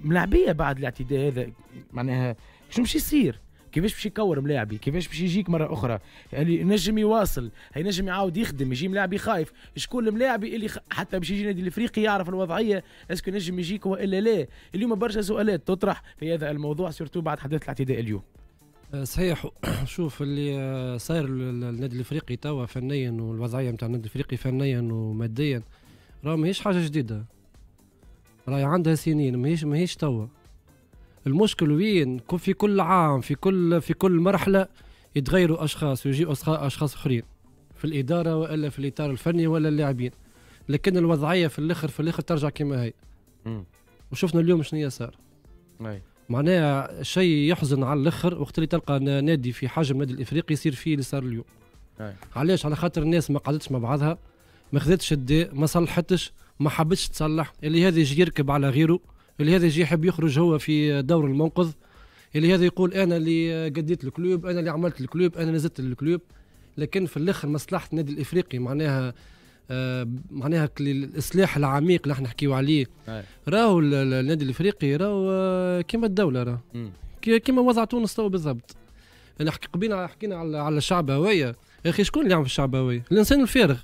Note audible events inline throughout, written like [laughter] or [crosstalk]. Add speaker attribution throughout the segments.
Speaker 1: ملاعبيه بعد الاعتداء هذا معناها شنو باش يصير كيفاش باش يكور ملاعبي كيفاش باش يجيك مره اخرى اللي يعني نجم يواصل هي نجم يعاود يخدم يجي ملاعبي خايف شكون الملاعبي اللي خ... حتى باش يجي النادي الافريقي يعرف الوضعيه اسكو نجم يجيك والا لا اليوم برشا سؤالات تطرح في هذا الموضوع سورتو بعد حدث الاعتداء اليوم أه،
Speaker 2: صحيح [clears throat] شوف اللي أه، صاير النادي الافريقي توا فنيا والوضعيه نتاع النادي الافريقي فنيا وماديا راه ماهيش حاجه جديده راهي عندها سنين ماهيش ماهيش توا المشكل وين في كل عام في كل في كل مرحله يتغيروا اشخاص ويجيو اشخاص اخرين في الاداره والا في الاطار الفني ولا اللاعبين لكن الوضعيه في الاخر في الاخر ترجع كما هي وشفنا اليوم شنو صار معناها شيء يحزن على الاخر وقت اللي تلقى نادي في حجم النادي الافريقي يصير فيه اللي صار اليوم أي. علاش على خاطر الناس ما قعدتش مع بعضها ما خذتش الداء ما صلحتش ما حبتش تصلح اللي هذا يجي يركب على غيره اللي هذا يجي يحب يخرج هو في دور المنقذ اللي هذا يقول انا اللي قديت الكلوب انا اللي عملت الكلوب انا نزلت الكلوب لكن في الاخر مصلحه النادي الافريقي معناها آه معناها الاصلاح العميق اللي احنا نحكيو عليه راهو النادي الافريقي راهو آه، كيما الدوله راهو كيما وضع تونس تو بالضبط انا حكينا حكينا على الشعبويه يا اخي شكون اللي يعمل في الشعبويه الانسان الفارغ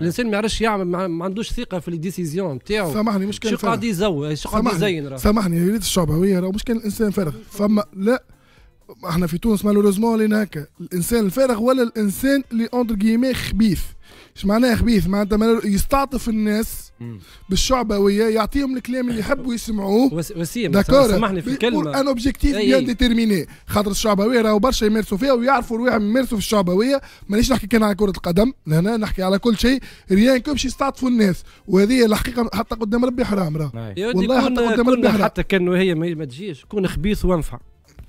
Speaker 2: الانسان ما يعرفش يعمل ما عندوش ثقه في الديسيزيون نتاعو سامحني مش كان شو قاعد يزو شو قاعد يزين راه سامحني
Speaker 3: يا ريت الشعبويه راه مش كان الانسان فارغ فما لا احنا في تونس مالوريزمون لينا هكا الانسان الفارغ ولا الانسان اللي اونتر جيمي خبيث اش معناه خبيث معناتها يستعطف الناس بالشعبه وياه يعطيهم الكلام اللي يحبوا [laughs] يسمعوه
Speaker 2: وسيم
Speaker 3: سامحني في الكلمه ان اوبجيكتيف بيان ديترميني إيه. خاطر الشعبويه راهو برشا يمارسوا فيها ويعرفوا رواحهم يمارسوا في الشعبويه مانيش نحكي كان على كره القدم لهنا نحكي على كل شيء ريان كو يستعطفوا الناس وهذه الحقيقه حتى قدام ربي حرام راه نعم. والله حتى قدام ربي حرام حتى
Speaker 2: كان هي ما تجيش كون خبيث وانفع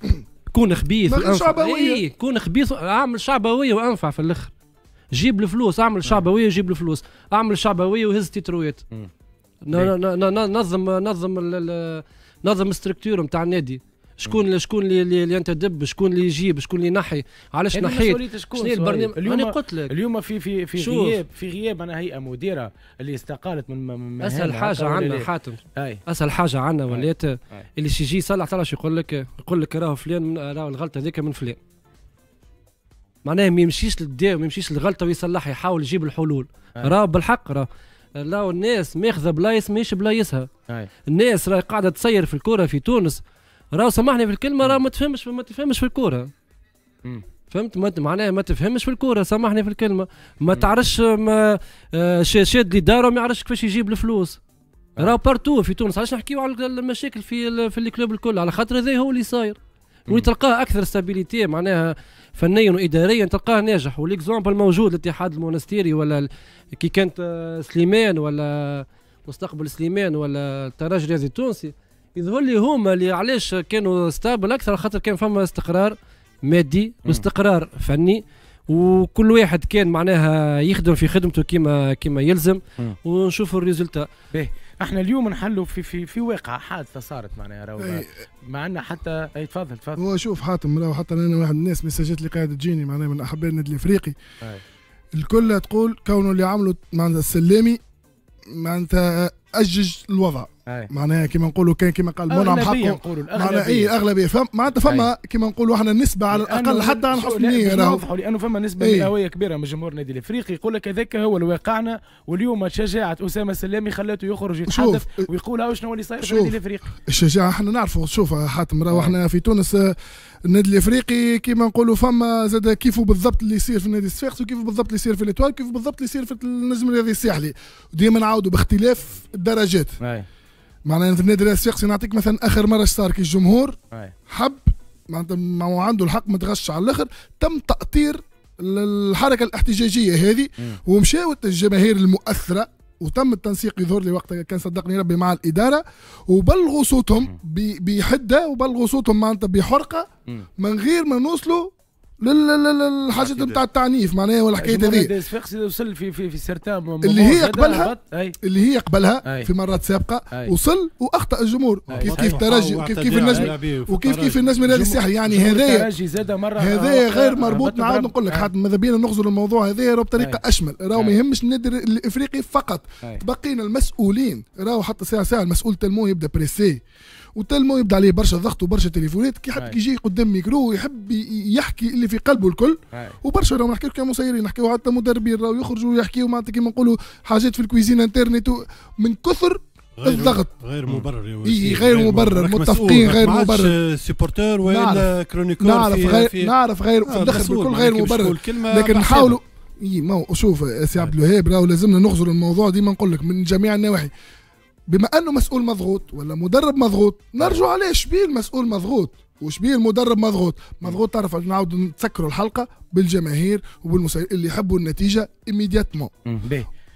Speaker 2: [clears throat] كون خبيث وانفع شعبويه إيه، كون خبيث اعمل شعبويه وانفع في الاخر جيب الفلوس اعمل شعبويه جيب الفلوس اعمل شعبويه وهز تيترويت إيه. نظم نظم نظم ستركتور نتاع النادي شكون شكون اللي اللي انت دب شكون اللي يجيب شكون اللي ينحي علاش نحيت شكون البرنامج اليوم انا قلت لك اليوم في في في غياب
Speaker 1: في غياب انا هيئه مديره اللي استقالت من, اسهل حاجه عندنا حاتم
Speaker 2: أي. اسهل حاجه عندنا ولات اللي يجي يصلح تعرف يقول لك يقول لك راه فلان راهو راه الغلطه هذيك من فلان معناه ما يمشيش للداو وما يمشيش للغلطة ويصلحها يحاول يجيب الحلول راه بالحق راه لا الناس ماخذة بلايص ماهيش بلايصها الناس راهي قاعدة تسير في الكورة في تونس راه سامحني في الكلمة راه ما تفهمش ما تفهمش في الكورة فهمت ما معناها ما تفهمش في الكوره سامحني في الكلمه ما تعرفش ما آه، شاد لي داره ما يعرفش كيفاش يجيب الفلوس راه بارتو في تونس علاش نحكيو على المشاكل في في الكلوب الكل على خاطر هذا هو اللي صاير تلقاه اكثر ستابيليتي معناها فنيا واداريا تلقاه ناجح وليكزومبل موجود الاتحاد المونستيري ولا كي كانت آه، سليمان ولا مستقبل سليمان ولا الترجي الرياضي التونسي يظهر لي هما اللي علاش كانوا ستابل اكثر خاطر كان فما استقرار مادي واستقرار فني وكل واحد كان معناها يخدم في خدمته كما
Speaker 1: كما يلزم ونشوف الريزلتا احنا اليوم نحلوا في في في واقعه حادثه صارت معنا يا روضه إيه. معنا حتى اي تفضل تفضل
Speaker 3: هو شوف حاتم راهو حتى انا واحد الناس مساجات اللي قاعده تجيني معناها من احباء النادي الافريقي إيه. الكل تقول كونه اللي عملوا معناتها السلامي معناتها اجج الوضع معناها كيما نقولوا كان كيما قال منعم حقه معناها اي اغلبيه فم
Speaker 1: معناتها فما كيما نقولوا احنا النسبه على الاقل حتى عن حسنية نوضحوا لانه فما نسبه مئويه كبيره من جمهور النادي الافريقي يقول لك هذاك هو الواقعنا واليوم شجاعه اسامه سلامي خلاته يخرج يتحدث ويقول ها شنو اللي صاير في النادي الافريقي
Speaker 3: الشجاعه احنا نعرفوا شوف حاتم راهو احنا في تونس النادي الافريقي كيما نقولوا فما زاد كيفو بالضبط اللي يصير في نادي الصفاقس وكيف بالضبط اللي يصير في الاتوال كيف بالضبط اللي يصير في النجم الرياضي الساحلي ديما نعاودوا باختلاف الدرجات أي. معناها في النادي السياسي نعطيك مثلا اخر مره صار كي الجمهور حب معناتها ما هو عنده الحق ما تغش على الاخر تم تاطير الحركه الاحتجاجيه هذه ومشاو الجماهير المؤثره وتم التنسيق يظهر لي وقتها كان صدقني ربي مع الاداره وبلغوا صوتهم بحده وبلغوا صوتهم معناتها بحرقه من غير ما نوصلوا للحاجات نتاع التعنيف معناها والحكايه هذه
Speaker 1: وصل في في في سرتان اللي هي قبلها اللي هي قبلها في مرات سابقه أي.
Speaker 3: وصل واخطا الجمهور أي. كيف كيف ترجي وكيف كيف النجم وكيف كيف النجم الرياضي الساحلي يعني هذايا
Speaker 1: هذايا غير مربوط نعاود
Speaker 3: نقول لك حتى ماذا بينا نغزر الموضوع هذايا بطريقه اشمل راهو ما يهمش النادي الافريقي فقط تبقينا المسؤولين راهو حتى ساعه ساعه المسؤول تلمو يبدا بريسي وتلمو يبدا عليه برشا ضغط وبرشا تليفونات كي حد يجي قدام ميكرو ويحب يحكي اللي في قلبه الكل وبرشا راهو نحكي مسيرين نحكيو حتى مدربين راهو يخرجوا يحكيو معناتها كيما نقولوا حاجات في الكويزين انترنت من كثر غير الضغط غير مبرر يا غير, غير مبرر متفقين غير مبرر سيبورتور ولا كرونيكور نعرف غير نعرف غير في آه، الدخل بكل غير مبرر لكن نحاولوا اي ما شوف آه، سي عبد الوهاب راهو لازمنا نغزر الموضوع ديما نقول لك من جميع النواحي بما انه مسؤول مضغوط ولا مدرب مضغوط نرجع عليه شبيه المسؤول مضغوط وشبيه المدرب مضغوط مضغوط تعرف نعاود نسكروا الحلقه بالجماهير وبالمسير اللي يحبوا النتيجه ايميدياتمون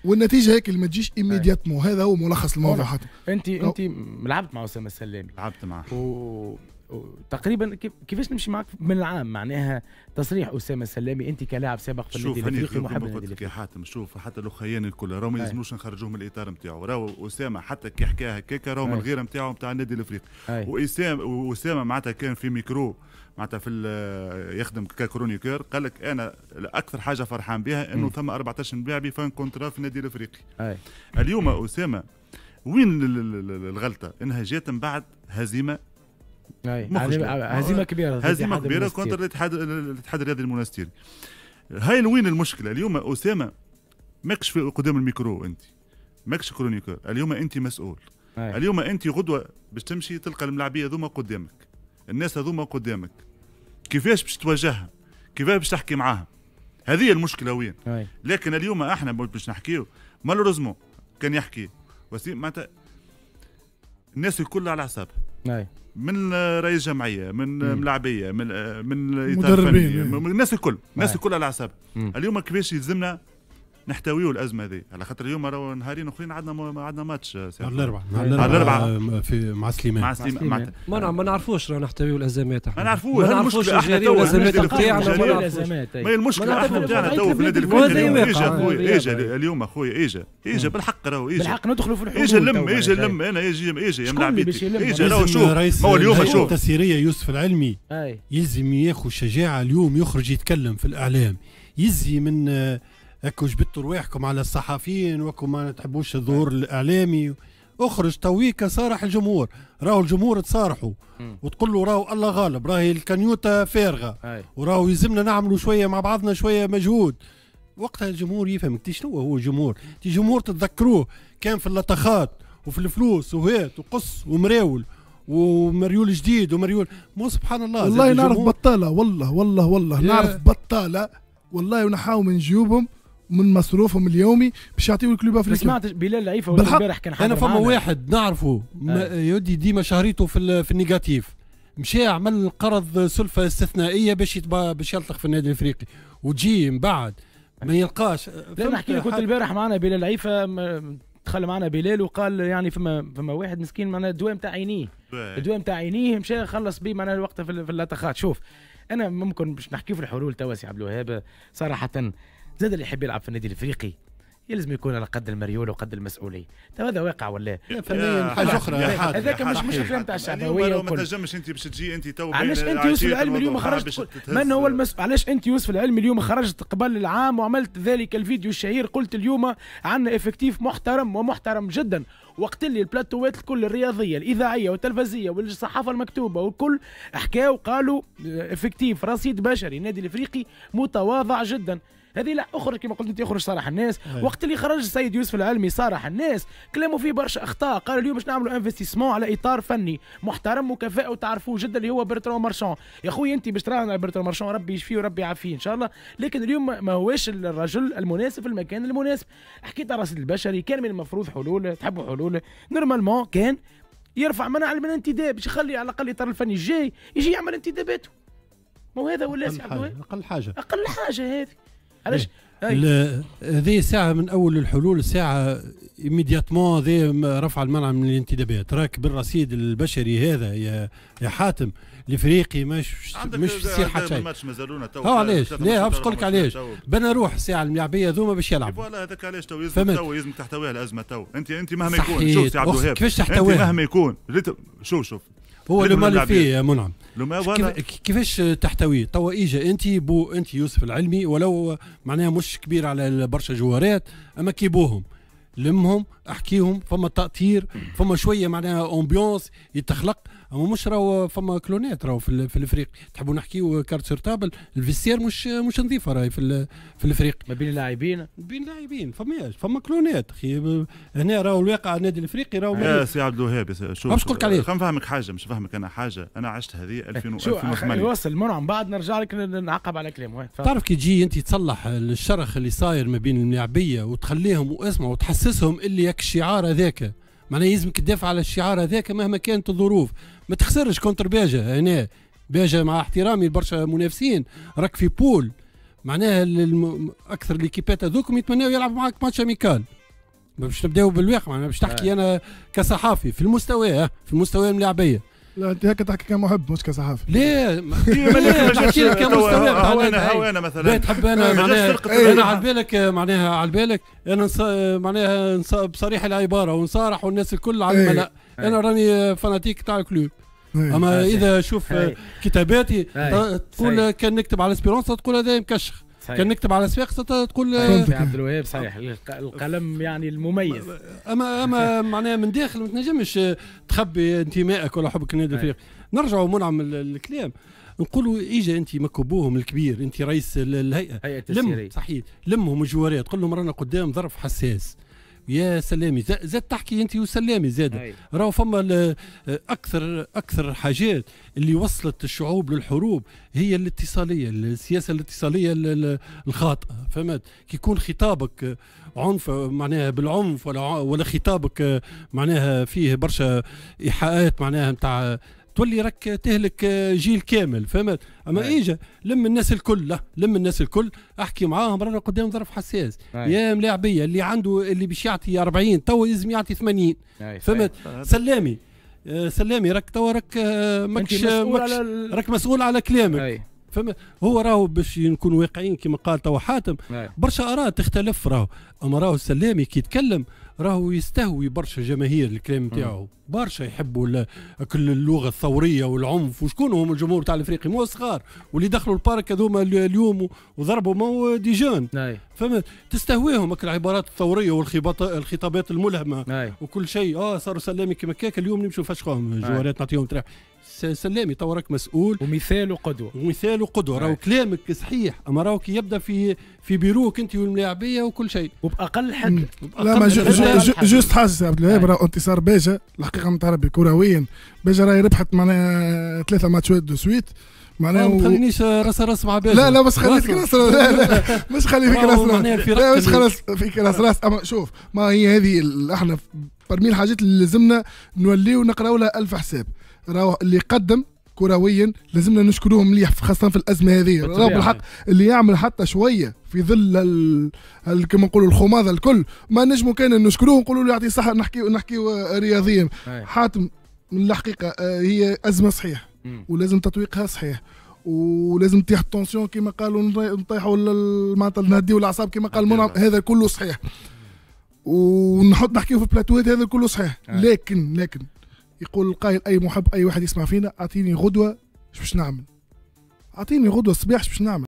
Speaker 3: والنتيجه هيك اللي ما تجيش ايميدياتمون هذا هو ملخص الموضوع حتى
Speaker 1: انت انت لعبت مع اسامه السلامي لعبت معه و... تقريبا كيفاش نمشي معك من العام معناها تصريح اسامه السلامي انت كلاعب سابق في النادي الافريقي ومحب قلت
Speaker 4: لك يا حاتم شوف حتى الاخيان الكل راهو ما يلزموش نخرجوه من الاطار نتاعو راهو اسامه حتى كي حكاها هكاك راهو من الغيره نتاعو نتاع النادي الافريقي واسامه واسامه معناتها كان في ميكرو معناتها في يخدم ككرونيكور قال لك انا اكثر حاجه فرحان بها انه ثم 14 ملاعبي فان كونترا في النادي الافريقي اليوم اسامه وين الغلطه انها جات من بعد هزيمه هزيمه آه، كبيره هزيمه كبيره كونتر الاتحاد الاتحاد الرياضي المونستيري هاي وين المشكله اليوم اسامه ماكش في قدام الميكرو انت ماكش كرونيكور اليوم انت مسؤول أي. اليوم انت غدوه باش تمشي تلقى الملاعبيه هذوما قدامك الناس هذوما قدامك كيفاش باش تواجهها كيفاش باش تحكي معاها هذه المشكله وين أي. لكن اليوم احنا باش نحكيو مالوريزمون كان يحكي وسيم معناتها الناس الكل على اعصابها أي. من رئيس جمعيه من ملاعبيه من آه، من مدربين إيه. من الناس الكل الناس الكل على العصاب اليوم كيفاش يلزمنا نحتويو الازمه دي على خاطر اليوم راهو نهارين اخرين عندنا عندنا ماتش نهار الاربعاء نهار الاربعاء
Speaker 2: آه، في مع سليمان مع سليمان ما نعرفوش راهو نحتويو الازمات ما نعرفوش ما نعرفوش نجريو الازمات نتاعنا ما نعرفوش ما المشكله احنا نتاعنا تو في النادي الكويتي اجا اخويا اجا اليوم
Speaker 4: اخويا اجا اجا بالحق راهو اجا بالحق ندخلوا في الحكومه اجا لم طيب. اجا لم انا اجا اجا يا ملعب اجا راهو شوف هو اليوم شوف
Speaker 5: التسييريه يوسف العلمي يلزم ياخذ شجاعه اليوم يخرج يتكلم في الاعلام يزي من هكا جبتوا رواحكم على الصحفيين وكم ما تحبوش الظهور الاعلامي اخرج تويك صارح الجمهور راهو الجمهور تصارحوا وتقول له راهو الله غالب راهي الكنيوته فارغه وراهو يلزمنا نعملوا شويه مع بعضنا شويه مجهود وقتها الجمهور انت شنو هو الجمهور الجمهور تتذكروه كان في اللطخات وفي الفلوس وهات وقص ومراول ومريول جديد ومريول مو سبحان الله والله نعرف
Speaker 3: بطاله والله والله والله نعرف بطاله والله ونحاول من جيوبهم من مصروفهم اليومي
Speaker 1: باش يعطيو الكلوب افريقيا سمعت بلال لعيفه البارح كان انا فما واحد
Speaker 5: نعرفه آه. يودي ديما شهريته في, في النيجاتيف مشى عمل قرض سلفه استثنائيه باش باش
Speaker 1: يلتق في النادي الافريقي وجي من بعد ما يلقاش لا نحكي لك كنت البارح معنا بلال لعيفه دخل معنا بلال وقال يعني فما فما واحد مسكين معناها الدواء نتاع عينيه الدواء نتاع عينيه مشى خلص به معناها وقتها في اللطخات شوف انا ممكن باش نحكي في الحلول توا سي عبد الوهاب صراحه زاد اللي يحب يلعب في النادي الافريقي يلزم يكون على قد المريول وقد المسؤوليه تو هذا واقع ولا لا فنيا آه، حاجه اخرى هذاك مش مش الكلام تاع الشعبويه يعني ما تنجمش
Speaker 4: انت باش تجي انت تو علاش انت يوسف العلم اليوم خرجت من هو
Speaker 1: المسؤول علاش انت يوسف العلم اليوم خرجت قبل العام وعملت ذلك الفيديو الشهير قلت اليوم عندنا افكتيف محترم ومحترم جدا وقت اللي البلاتوات الكل الرياضيه الاذاعيه والتلفزيه والصحافه المكتوبه والكل حكاو قالوا آه، افكتيف رصيد بشري النادي الافريقي متواضع جدا هذه لا اخرج كما قلت انت اخرج صارح الناس أيه. وقت اللي خرج السيد يوسف العلمي صارح الناس كلامه فيه برشا اخطاء قال اليوم باش نعملوا انفستيسمون على اطار فني محترم وكفاءه وتعرفوه جدا اللي هو برترون مارشون يا خويا انت باش تراهن على برترون مارشون ربي يشفيه وربي يعافيه ان شاء الله لكن اليوم ما هوش الرجل المناسب في المكان المناسب حكيت على الرصيد البشري كان من المفروض حلوله تحبوا حلوله نورمالمون كان يرفع منع من الانتداب باش يخلي على الاقل الاطار الفني الجاي يجي يعمل انتدابات مو هذا ولا اقل اقل حاجه اقل حاجه هذه علاش إيه.
Speaker 5: هذه ساعة من أول الحلول ساعة ايميدياتمون هذه رفع المنع من الانتدابات راك بالرصيد البشري هذا يا يا حاتم الافريقي مش مش في يصير حتى شيء الماتش مازالونا تو اه علاش لا باش نقول لك علاش بنا روح الساعه الملاعبيه ذوما باش يلعب فوالا هذاك علاش تو يلزم تو
Speaker 4: يلزم تحتويها الازمه تو انت انت مهما يكون شوف سي عبد الوهاب كيفاش تحتويها مهما يكون شوف شوف
Speaker 5: هو اللي مال فيه يا منعم كيفاش تحتوي توا اجا انت بو انت يوسف العلمي ولو معناها مش كبير على برشا جوارات اما كي بوهم لمهم احكيهم فما تاطير فما شويه معناها امبيونس يتخلق اما مش راهو فما كلونات راهو في, في الفريق تحبوا نحكيو كارت سور تابل الفيسير مش مش نظيفه راهي في في الفريق ما بين اللاعبين بين اللاعبين فما فما كلونات اخي هنا راهو الواقع النادي الافريقي راهو يا سي
Speaker 4: عبد الوهاب شوف باش نقول عليه خلينا
Speaker 5: نفهمك حاجه مش نفهمك انا حاجه
Speaker 1: انا عشت هذه 2008 [laughs] يوصل من بعد نرجع لك نعقب على كلامه تعرف
Speaker 5: كي تجي انت تصلح الشرخ اللي صاير ما بين اللاعبيه وتخليهم واسمع وتحسسهم اللي ياك الشعار هذاك معناها يلزمك تدافع على الشعار هذاك مهما كانت الظروف ما تخسرش كونتر باجا هنا يعني باجا مع احترامي لبرشا منافسين راك في بول معناها الم... اكثر ليكيبات هذوكم يتمناو يلعبوا معاك ماتش اميكال باش نبداو بالواقع معناها باش تحكي آه. انا كصحافي في المستوى في المستوى
Speaker 3: الملاعبيه لا انت هكا تحكي كمحب مش كصحافي ليه [laughs] ما نحكي لك كمستمع
Speaker 5: هو انا مثلا لا تحب انا إيه، معناها إيه؟ انا على بالك معناها على بالك انا معناها بصريح العباره ونصارح والناس الكل على إيه. الملا انا راني فاناتيك تاع الكلوب اما اذا شوف كتاباتي تقول كان نكتب على اسبيرونس تقول هذا مكشخ صحيح. كان نكتب على سباق تقول في آه، عبد الوهاب صحيح القلم يعني المميز اما اما [laughs] معناها من داخل ما تنجمش تخبي انتمائك ولا حبك للنادي الافريقي نرجعوا منعم الكلام نقولوا اجا انت مكبوهم الكبير انت رئيس الهيئه هيئه لم صحيح لمهم الجوارات قول لهم رانا قدام ظرف حساس يا سلامي زاد تحكي انت وسلامي زاد راهو فما اكثر اكثر حاجات اللي وصلت الشعوب للحروب هي الاتصاليه السياسه الاتصاليه الخاطئه فهمت كي يكون خطابك عنف معناها بالعنف ولا ولا خطابك معناها فيه برشا ايحاءات معناها نتاع تولي راك تهلك جيل كامل فهمت اما أي. نعم. ايجا لم الناس الكل لا لم الناس الكل احكي معاهم رانا قدام ظرف حساس أي. نعم. يا ملاعبيه اللي عنده اللي باش يعطي 40 تو لازم يعطي 80 نعم، فهمت سلامي آه، سلامي راك تو راك آه، ماكش راك مسؤول على كلامك أي. فما هو راهو باش نكون واقعيين كما قال توا حاتم برشا اراء تختلف راهو اما راهو السلامي كي يتكلم راهو يستهوي برشا جماهير الكلام نتاعو برشا يحبوا كل اللغه الثوريه والعنف وشكون هم الجمهور تاع الافريقي مو صغار واللي دخلوا البارك هذوما اليوم وضربوا مو ديجان نعم. فما تستهويهم العبارات الثوريه والخطابات الملهمه نعم. وكل شيء اه صاروا سلامي كما كاك اليوم نمشوا نفشخوهم نعم. جوارات نعطيهم تراح سلامي تو راك مسؤول ومثال وقدوه ومثال وقدوه راهو كلامك صحيح اما راهو كي يبدا في في بيروك انت والملاعبيه وكل شيء وباقل حد لا ما
Speaker 3: جوست حاسس عبد الوهاب راهو انتصار باجا الحقيقه متربي كرويا باجا راهي ربحت معناها ثلاثه ماتشات دو سويت معناها ما تخلينيش
Speaker 5: راس راس مع باجا لا لا مش خليتك راس راس لا لا مش خلي فيك راس راس لا مش خلاص فيك راس راس
Speaker 3: اما شوف ما هي هذه احنا برمي الحاجات اللي لازمنا نوليو نقراو لها الف حساب راهو اللي قدم كرويا لازمنا نشكروهم مليح خاصه في الازمه هذه راهو بالحق اللي يعمل حتى شويه في ظل ال... كما نقولوا الخماضه الكل ما نجموا كان نشكروه نقولوا له يعطي صحه نحكي نحكي رياضيا حاتم من الحقيقه آه، هي ازمه صحيح ولازم تطويقها صحيح ولازم تطيح التونسيون كما قالوا نطيحوا معناتها نهديوا الاعصاب كما قال منعم هذا كله صحيح ونحط نحكيه في البلاتوهات هذا كله صحيح لكن لكن يقول القائل اي محب اي واحد يسمع فينا اعطيني غدوه باش نعمل اعطيني غدوه الصباح باش نعمل